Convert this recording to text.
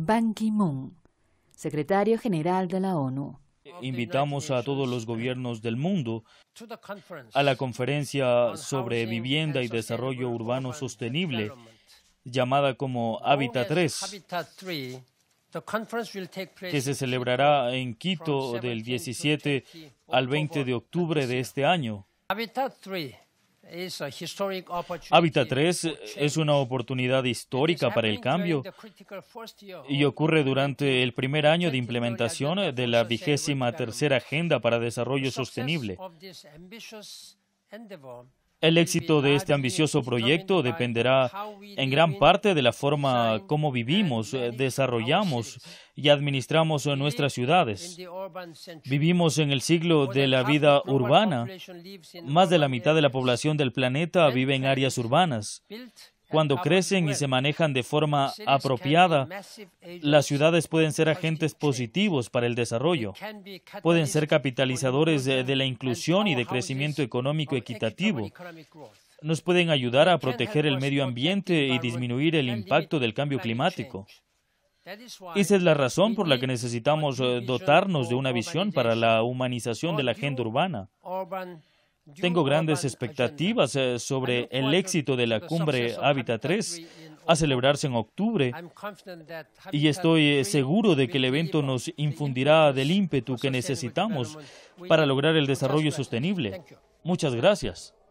Ban Ki-moon, secretario general de la ONU. Invitamos a todos los gobiernos del mundo a la conferencia sobre vivienda y desarrollo urbano sostenible, llamada como Habitat 3, que se celebrará en Quito del 17 al 20 de octubre de este año. Hábitat 3 eh, es una oportunidad histórica para el cambio y ocurre durante el primer año de implementación eh, de la vigésima tercera Agenda para Desarrollo Sostenible. El éxito de este ambicioso proyecto dependerá en gran parte de la forma como vivimos, eh, desarrollamos y administramos eh, nuestras ciudades. Vivimos en el siglo de la vida urbana. Más de la mitad de la población del planeta vive en áreas urbanas. Cuando crecen y se manejan de forma apropiada, las ciudades pueden ser agentes positivos para el desarrollo, pueden ser capitalizadores de, la inclusión y de crecimiento económico equitativo nos pueden ayudar a proteger el medio ambiente y disminuir el impacto del cambio climático. Esa es la razón por la que necesitamos eh, dotarnos de una visión para la humanización de la agenda urbana. Tengo grandes expectativas eh, sobre el éxito de la cumbre Habitat 3 a celebrarse en octubre y estoy eh, seguro de que el evento nos infundirá del ímpetu que necesitamos para lograr el desarrollo sostenible. Muchas gracias.